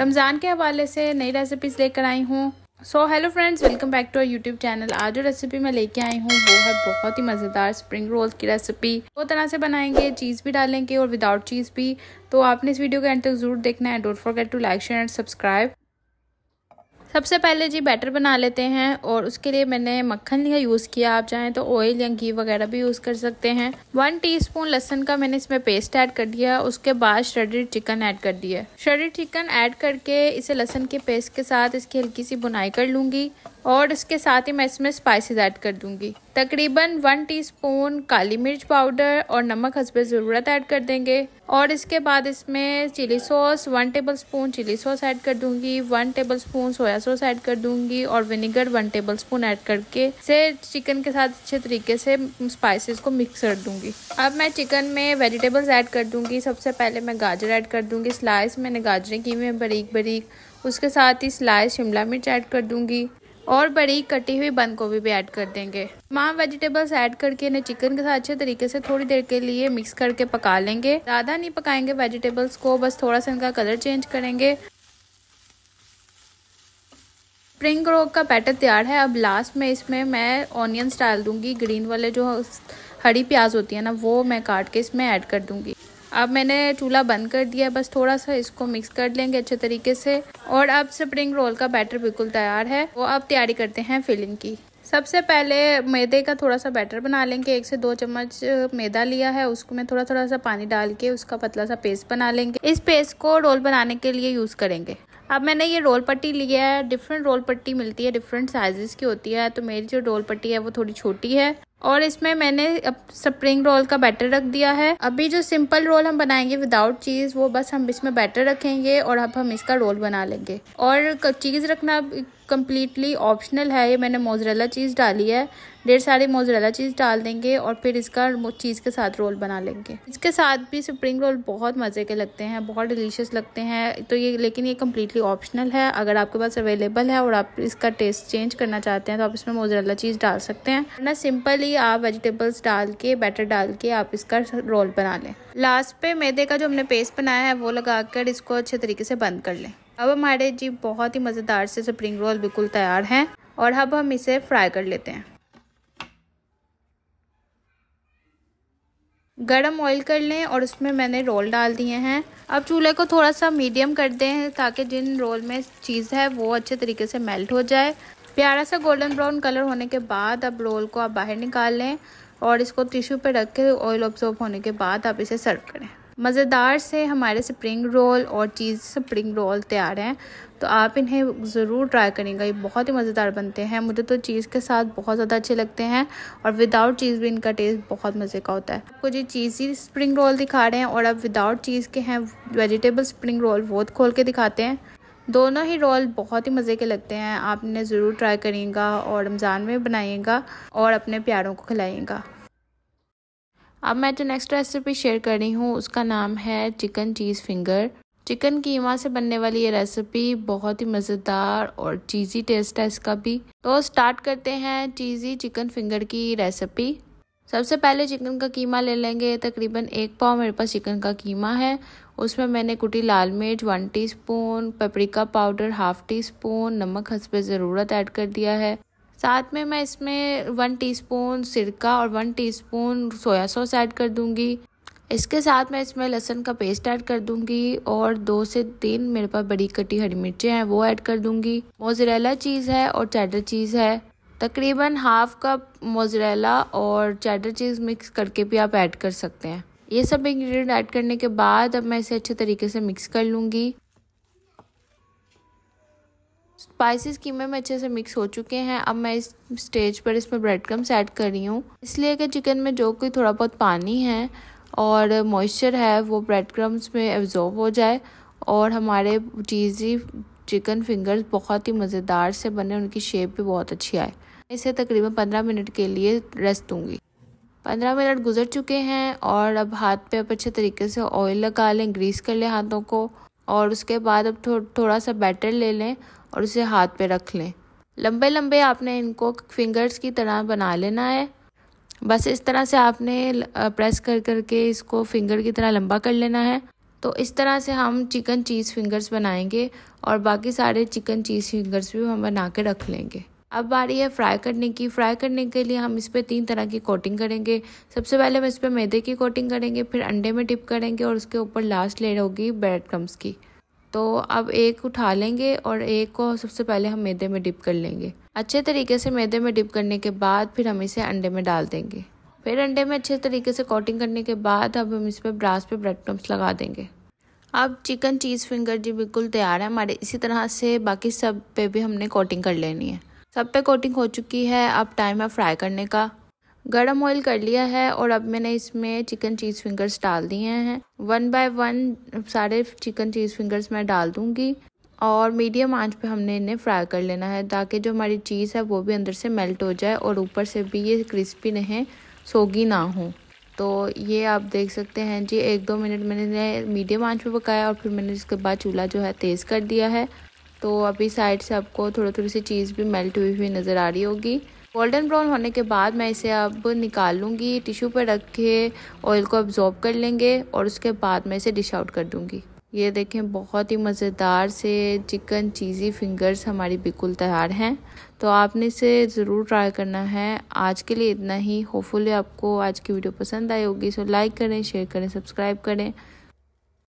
रमज़ान के हवाले से नई रेसिपीज़ लेकर आई हूँ so hello friends welcome back to our YouTube channel आज जो रेसिपी मैं लेके आई हूँ वो है बहुत ही मज़ेदार स्प्रिंग रोल की रेसिपी दो तरह से बनाएंगे चीज़ भी डालेंगे और विदाउट चीज़ भी तो आपने इस वीडियो के एंड तक जरूर देखना है don't forget to like share and subscribe सबसे पहले जी बैटर बना लेते हैं और उसके लिए मैंने मक्खन लिया यूज़ किया आप चाहें तो ऑयल या घी वगैरह भी यूज़ कर सकते हैं वन टीस्पून लहसन का मैंने इसमें पेस्ट ऐड कर दिया उसके बाद श्रेडेड चिकन ऐड कर दिया श्रेडेड चिकन ऐड करके इसे लहसन के पेस्ट के साथ इसकी हल्की सी बुनाई कर लूँगी और इसके साथ ही मैं इसमें स्पाइसेस ऐड कर दूँगी तकरीबन वन टीस्पून काली मिर्च पाउडर और नमक हसबे ज़रूरत ऐड कर देंगे और इसके बाद इसमें chilli sauce one tablespoon chilli sauce add कर दूंगी one tablespoon soya sauce add कर दूंगी और vinegar one tablespoon add करके से चिकन के साथ अच्छे तरीके से स्पाइसेस को मिक्स कर दूंगी अब मैं चिकन में वेजिटेबल्स ऐड कर दूंगी सबसे पहले मैं गाजर ऐड कर दूंगी स्लाइस मैंने गाजरें की हुई हैं बरीक बरीक उसके साथ ही स्लाइस शिमला मिर्च ऐड कर दूंगी और बड़ी कटी हुई बंद गोभी भी ऐड कर देंगे तमाम वेजिटेबल्स ऐड करके इन्हें चिकन के साथ अच्छे तरीके से थोड़ी देर के लिए मिक्स करके पका लेंगे ज़्यादा नहीं पकाएंगे वेजिटेबल्स को बस थोड़ा सा इनका कलर चेंज करेंगे स्प्रिंग रोग का पैटर तैयार है अब लास्ट में इसमें मैं ऑनियंस डाल दूंगी ग्रीन वाले जो हरी प्याज होती है ना वो मैं काट के इसमें ऐड कर दूंगी अब मैंने चूल्हा बंद कर दिया बस थोड़ा सा इसको मिक्स कर लेंगे अच्छे तरीके से और अब स्प्रिंग रोल का बैटर बिल्कुल तैयार है वो अब तैयारी करते हैं फिलिंग की सबसे पहले मैदे का थोड़ा सा बैटर बना लेंगे एक से दो चम्मच मैदा लिया है उसको मैं थोड़ा थोड़ा सा पानी डाल के उसका पतला सा पेस्ट बना लेंगे इस पेस्ट को रोल बनाने के लिए यूज़ करेंगे अब मैंने ये रोल पट्टी लिया है डिफरेंट रोल पट्टी मिलती है डिफरेंट साइजेस की होती है तो मेरी जो रोल पट्टी है वो थोड़ी छोटी है और इसमें मैंने स्प्रिंग रोल का बैटर रख दिया है अभी जो सिंपल रोल हम बनाएंगे विदाउट चीज़ वो बस हम इसमें बैटर रखेंगे और अब हम इसका रोल बना लेंगे और चीज़ रखना कम्प्लीटली ऑप्शनल है ये मैंने मोजरेला चीज़ डाली है डेढ़ सारी मोजरेला चीज़ डाल देंगे और फिर इसका चीज़ के साथ रोल बना लेंगे इसके साथ भी स्प्रिंग रोल बहुत मज़े के लगते हैं बहुत डिलीशियस लगते हैं तो ये लेकिन ये कम्प्लीटली ऑप्शनल है अगर आपके पास अवेलेबल है और आप इसका टेस्ट चेंज करना चाहते हैं तो आप इसमें मोजरेला चीज़ डाल सकते हैं वरना सिंपली आप वेजिटेबल्स डाल के बैटर डाल के आप इसका रोल बना लें लास्ट पे मैदे का जो हमने पेस्ट बनाया है वो लगा कर इसको अच्छे तरीके से बंद कर लें अब हमारे जी बहुत ही मज़ेदार से स्प्रिंग रोल बिल्कुल तैयार हैं और अब हम इसे फ्राई कर लेते हैं गरम ऑयल कर लें और उसमें मैंने रोल डाल दिए हैं अब चूल्हे को थोड़ा सा मीडियम कर दें ताकि जिन रोल में चीज़ है वो अच्छे तरीके से मेल्ट हो जाए प्यारा सा गोल्डन ब्राउन कलर होने के बाद अब रोल को आप बाहर निकाल लें और इसको टिश्यू पे रख के ऑयल ऑब्जॉर्ब होने के बाद आप इसे सर्व करें मज़ेदार से हमारे स्प्रिंग रोल और चीज़ स्प्रिंग रोल तैयार हैं तो आप इन्हें ज़रूर ट्राई करेंगे ये बहुत ही मज़ेदार बनते हैं मुझे तो चीज़ के साथ बहुत ज़्यादा अच्छे लगते हैं और विदाउट चीज़ भी इनका टेस्ट बहुत मज़े का होता है आपको जी चीज़ी स्प्रिंग रोल दिखा रहे हैं और अब विदाउट चीज़ के हैं वेजिटेबल स्प्रिंग रोल वो खोल के दिखाते हैं दोनों ही रोल बहुत ही मज़े के लगते हैं आप इन्हें ज़रूर ट्राई करिएगा और रमज़ान में बनाइएगा और अपने प्यारों को खिलाइएगा अब मैं जो नेक्स्ट रेसिपी शेयर कर रही हूँ उसका नाम है chicken cheese finger chicken keema से बनने वाली ये रेसिपी बहुत ही मज़ेदार और चीज़ी टेस्ट है इसका भी तो स्टार्ट करते हैं चीज़ी चिकन फिंगर की रेसिपी सबसे पहले चिकन का कीमा ले लेंगे तकरीबन एक पाव मेरे पास चिकन का कीमा है उसमें मैंने कुटी लाल मिर्च one teaspoon paprika powder half teaspoon नमक हंसपे ज़रूरत ऐड कर दिया है साथ में मैं इसमें वन टीस्पून सिरका और one teaspoon soya sauce add कर दूंगी इसके साथ मैं इसमें लहसुन का पेस्ट ऐड कर दूंगी और दो से तीन मेरे पास बड़ी कटी हरी मिर्चें हैं वो ऐड कर दूंगी मोजरेला चीज़ है और चैडर चीज़ है तकरीबन हाफ कप मोजरेला और चैडर चीज़ मिक्स करके भी आप ऐड कर सकते हैं ये सब इंग्रेडिएंट ऐड करने के बाद अब मैं इसे अच्छे तरीके से मिक्स कर लूँगी स्पाइसेस कीमे में अच्छे से मिक्स हो चुके हैं अब मैं इस स्टेज पर इसमें ब्रेड क्रम्स ऐड कर रही हूँ इसलिए कि चिकन में जो कि थोड़ा बहुत पानी है और मॉइस्चर है वो ब्रेड क्रम्स में एब्जॉर्ब हो जाए और हमारे चीज़ी चिकन फिंगर्स बहुत ही मज़ेदार से बने उनकी शेप भी बहुत अच्छी आए इसे तकरीबन पंद्रह मिनट के लिए रेस्ट दूँगी पंद्रह मिनट गुजर चुके हैं और अब हाथ पे आप अच्छे तरीके से ऑयल लगा लें ग्रीस कर लें हाथों को और उसके बाद अब थो, थोड़ा सा बैटर ले लें और उसे हाथ पे रख लें लंबे लंबे आपने इनको फिंगर्स की तरह बना लेना है बस इस तरह से आपने प्रेस कर करके इसको फिंगर की तरह लंबा कर लेना है तो इस तरह से हम चिकन चीज़ फिंगर्स बनाएंगे और बाकी सारे चिकन चीज़ फिंगर्स भी हम बना के रख लेंगे अब बारी है फ्राई करने की फ्राई करने के लिए हम इस पर तीन तरह की कोटिंग करेंगे सबसे पहले हम इस पर मैदे की कोटिंग करेंगे फिर अंडे में टिप करेंगे और उसके ऊपर लास्ट लेयर होगी ब्रेड क्रम्स की तो अब एक उठा लेंगे और एक को सबसे पहले हम मैदे में डिप कर लेंगे अच्छे तरीके से मैदे में डिप करने के बाद फिर हम इसे अंडे में डाल देंगे फिर अंडे में अच्छे तरीके से कोटिंग करने के बाद अब हम इस पर ब्रास पे ब्रेड क्रम्स लगा देंगे अब चिकन चीज़ फिंगर जी बिल्कुल तैयार है हमारे इसी तरह से बाकी सब पे भी हमने कोटिंग कर लेनी है सब पे कोटिंग हो चुकी है अब टाइम है फ्राई करने का गरम ऑयल कर लिया है और अब मैंने इसमें चिकन चीज़ फिंगर्स डाल दिए हैं वन बाय वन सारे चिकन चीज़ फिंगर्स मैं डाल दूँगी और मीडियम आंच पे हमने इन्हें फ्राई कर लेना है ताकि जो हमारी चीज़ है वो भी अंदर से मेल्ट हो जाए और ऊपर से भी ये क्रिस्पी नहीं सोगी ना हो तो ये आप देख सकते हैं जी एक दो मिनट मैंने मीडियम आंच पे पकाया और फिर मैंने इसके बाद चूल्हा जो है तेज़ कर दिया है तो अभी साइड से आपको थोड़ी थोड़ी सी चीज़ भी मेल्ट हुई हुई नज़र आ रही होगी गोल्डन ब्राउन होने के बाद मैं इसे अब निकाल लूँगी टिश्यू पर रख के ऑयल को अब्जॉर्ब कर लेंगे और उसके बाद मैं इसे डिश आउट कर दूँगी ये देखें बहुत ही मज़ेदार से चिकन चीज़ी फिंगर्स हमारी बिल्कुल तैयार हैं तो आपने इसे ज़रूर ट्राई करना है आज के लिए इतना ही होपफुली आपको आज की वीडियो पसंद आई होगी सो लाइक करें शेयर करें सब्सक्राइब करें